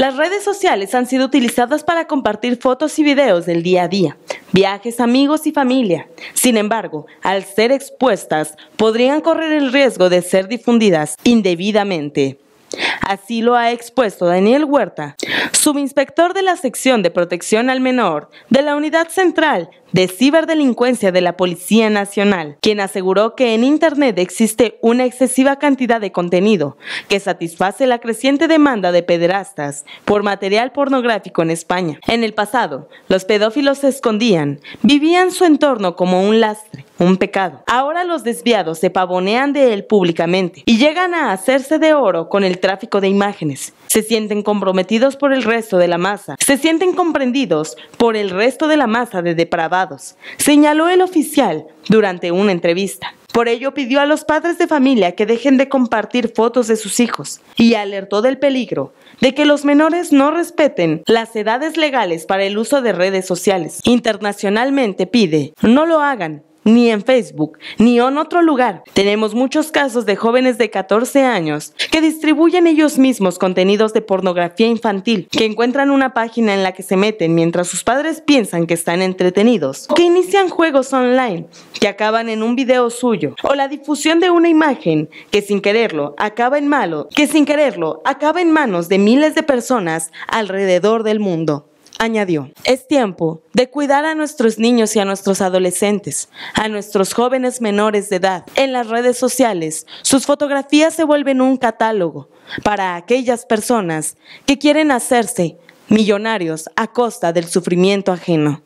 Las redes sociales han sido utilizadas para compartir fotos y videos del día a día, viajes, amigos y familia. Sin embargo, al ser expuestas, podrían correr el riesgo de ser difundidas indebidamente. Así lo ha expuesto Daniel Huerta, subinspector de la sección de protección al menor de la Unidad Central de Ciberdelincuencia de la Policía Nacional, quien aseguró que en Internet existe una excesiva cantidad de contenido que satisface la creciente demanda de pederastas por material pornográfico en España. En el pasado, los pedófilos se escondían, vivían su entorno como un lastre un pecado. Ahora los desviados se pavonean de él públicamente y llegan a hacerse de oro con el tráfico de imágenes. Se sienten comprometidos por el resto de la masa. Se sienten comprendidos por el resto de la masa de depravados, señaló el oficial durante una entrevista. Por ello pidió a los padres de familia que dejen de compartir fotos de sus hijos y alertó del peligro de que los menores no respeten las edades legales para el uso de redes sociales. Internacionalmente pide, no lo hagan ni en Facebook, ni en otro lugar. Tenemos muchos casos de jóvenes de 14 años que distribuyen ellos mismos contenidos de pornografía infantil, que encuentran una página en la que se meten mientras sus padres piensan que están entretenidos, que inician juegos online, que acaban en un video suyo, o la difusión de una imagen que sin quererlo acaba en malo, que sin quererlo acaba en manos de miles de personas alrededor del mundo añadió, es tiempo de cuidar a nuestros niños y a nuestros adolescentes, a nuestros jóvenes menores de edad. En las redes sociales, sus fotografías se vuelven un catálogo para aquellas personas que quieren hacerse millonarios a costa del sufrimiento ajeno.